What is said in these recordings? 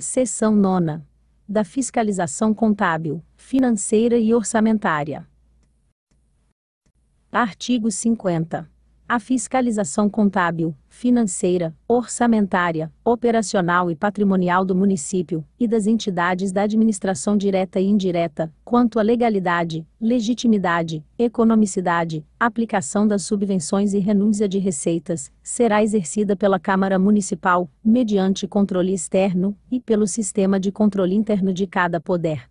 Seção 9. Da fiscalização contábil, financeira e orçamentária. Artigo 50. A fiscalização contábil, financeira, orçamentária, operacional e patrimonial do município e das entidades da administração direta e indireta, quanto à legalidade, legitimidade, economicidade, aplicação das subvenções e renúncia de receitas, será exercida pela Câmara Municipal, mediante controle externo e pelo sistema de controle interno de cada poder.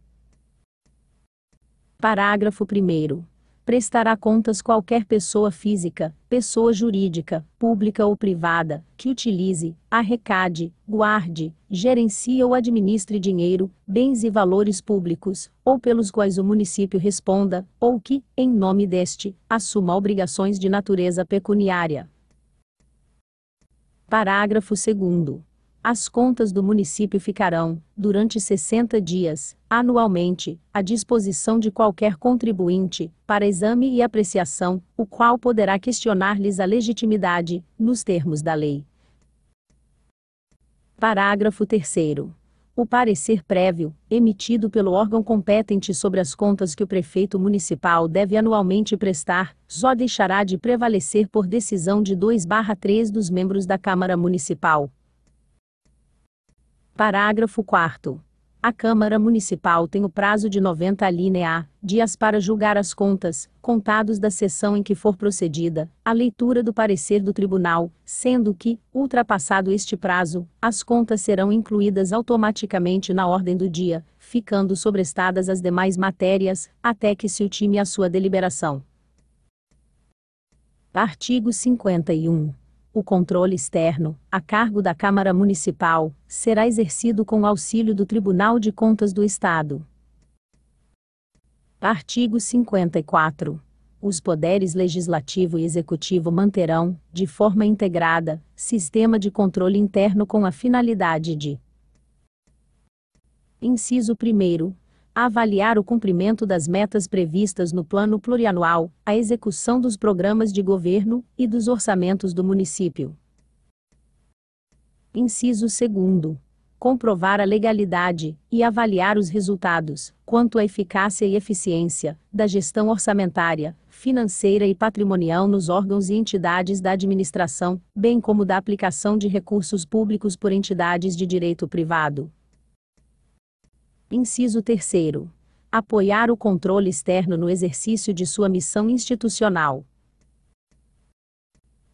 Parágrafo 1 prestará contas qualquer pessoa física, pessoa jurídica, pública ou privada, que utilize, arrecade, guarde, gerencie ou administre dinheiro, bens e valores públicos, ou pelos quais o município responda, ou que, em nome deste, assuma obrigações de natureza pecuniária. Parágrafo 2 as contas do município ficarão, durante 60 dias, anualmente, à disposição de qualquer contribuinte, para exame e apreciação, o qual poderá questionar-lhes a legitimidade, nos termos da lei. Parágrafo 3. O parecer prévio, emitido pelo órgão competente sobre as contas que o prefeito municipal deve anualmente prestar, só deixará de prevalecer por decisão de 2/3 dos membros da Câmara Municipal Parágrafo 4 a Câmara Municipal tem o prazo de 90 alínea dias para julgar as contas, contados da sessão em que for procedida, a leitura do parecer do Tribunal, sendo que, ultrapassado este prazo, as contas serão incluídas automaticamente na ordem do dia, ficando sobrestadas as demais matérias, até que se ultime a sua deliberação. Artigo 51. O controle externo, a cargo da Câmara Municipal, será exercido com o auxílio do Tribunal de Contas do Estado. Artigo 54. Os poderes legislativo e executivo manterão, de forma integrada, sistema de controle interno com a finalidade de: Inciso 1 avaliar o cumprimento das metas previstas no plano plurianual, a execução dos programas de governo e dos orçamentos do município. Inciso 2 comprovar a legalidade e avaliar os resultados, quanto à eficácia e eficiência, da gestão orçamentária, financeira e patrimonial nos órgãos e entidades da administração, bem como da aplicação de recursos públicos por entidades de direito privado. Inciso 3. Apoiar o controle externo no exercício de sua missão institucional.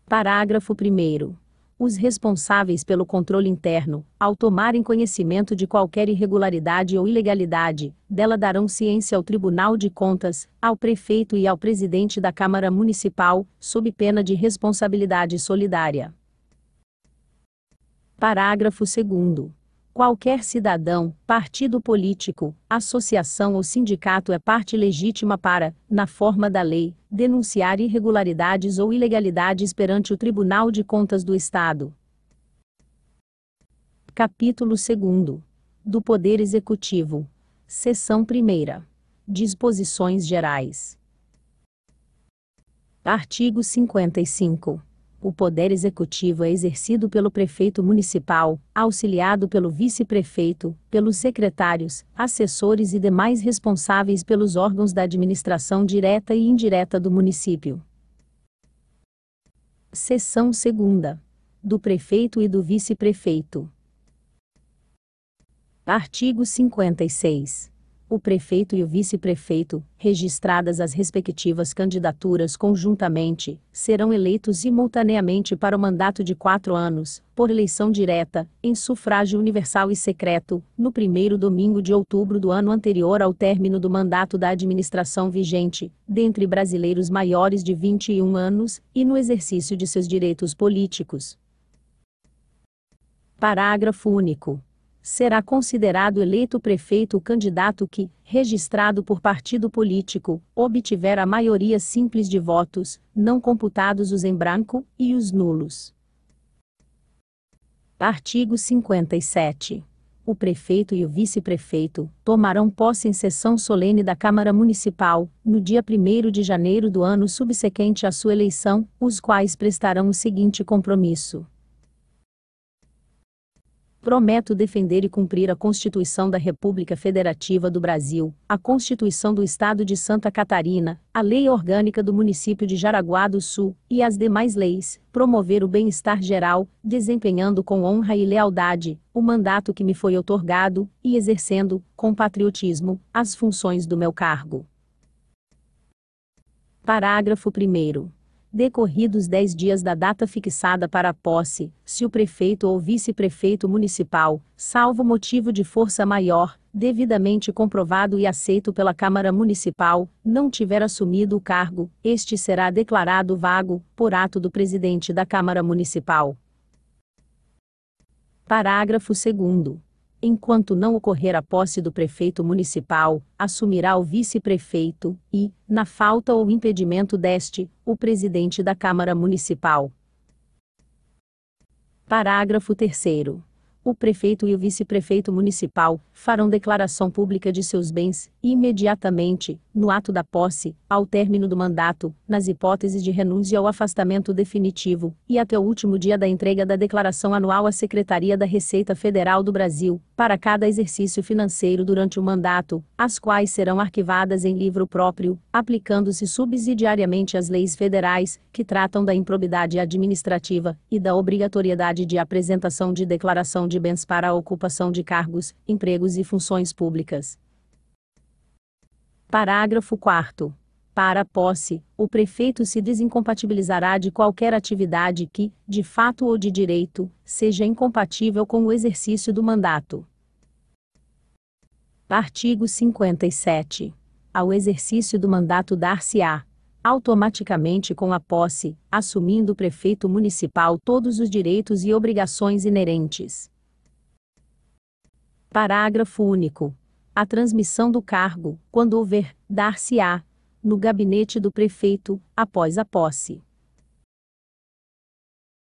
Parágrafo 1. Os responsáveis pelo controle interno, ao tomarem conhecimento de qualquer irregularidade ou ilegalidade, dela darão ciência ao Tribunal de Contas, ao prefeito e ao presidente da Câmara Municipal, sob pena de responsabilidade solidária. Parágrafo 2. Qualquer cidadão, partido político, associação ou sindicato é parte legítima para, na forma da lei, denunciar irregularidades ou ilegalidades perante o Tribunal de Contas do Estado. Capítulo 2 Do Poder Executivo. Seção 1. Disposições Gerais. Artigo 55 o poder executivo é exercido pelo prefeito municipal, auxiliado pelo vice-prefeito, pelos secretários, assessores e demais responsáveis pelos órgãos da administração direta e indireta do município. Seção 2. Do prefeito e do vice-prefeito. Artigo 56 o prefeito e o vice-prefeito, registradas as respectivas candidaturas conjuntamente, serão eleitos simultaneamente para o mandato de quatro anos, por eleição direta, em sufrágio universal e secreto, no primeiro domingo de outubro do ano anterior ao término do mandato da administração vigente, dentre brasileiros maiores de 21 anos, e no exercício de seus direitos políticos. Parágrafo único será considerado eleito prefeito o candidato que, registrado por partido político, obtiver a maioria simples de votos, não computados os em branco e os nulos. Artigo 57. O prefeito e o vice-prefeito tomarão posse em sessão solene da Câmara Municipal, no dia 1 de janeiro do ano subsequente à sua eleição, os quais prestarão o seguinte compromisso prometo defender e cumprir a Constituição da República Federativa do Brasil, a Constituição do Estado de Santa Catarina, a Lei Orgânica do Município de Jaraguá do Sul e as demais leis, promover o bem-estar geral, desempenhando com honra e lealdade o mandato que me foi otorgado e exercendo, com patriotismo, as funções do meu cargo. Parágrafo 1 decorridos 10 dias da data fixada para a posse, se o prefeito ou vice-prefeito municipal, salvo motivo de força maior, devidamente comprovado e aceito pela Câmara Municipal, não tiver assumido o cargo, este será declarado vago, por ato do presidente da Câmara Municipal. Parágrafo 2 enquanto não ocorrer a posse do prefeito municipal, assumirá o vice-prefeito e, na falta ou impedimento deste, o presidente da Câmara Municipal. Parágrafo 3 o prefeito e o vice-prefeito municipal farão declaração pública de seus bens imediatamente, no ato da posse, ao término do mandato, nas hipóteses de renúncia ou afastamento definitivo, e até o último dia da entrega da declaração anual à Secretaria da Receita Federal do Brasil, para cada exercício financeiro durante o mandato, as quais serão arquivadas em livro próprio, aplicando-se subsidiariamente as leis federais, que tratam da improbidade administrativa e da obrigatoriedade de apresentação de declaração de bens para a ocupação de cargos, empregos e funções públicas. Parágrafo 4. Para a posse, o prefeito se desincompatibilizará de qualquer atividade que, de fato ou de direito, seja incompatível com o exercício do mandato. Artigo 57. Ao exercício do mandato dar-se-á, automaticamente com a posse, assumindo o prefeito municipal todos os direitos e obrigações inerentes. Parágrafo único. A transmissão do cargo, quando houver, dar-se-á, no gabinete do prefeito, após a posse.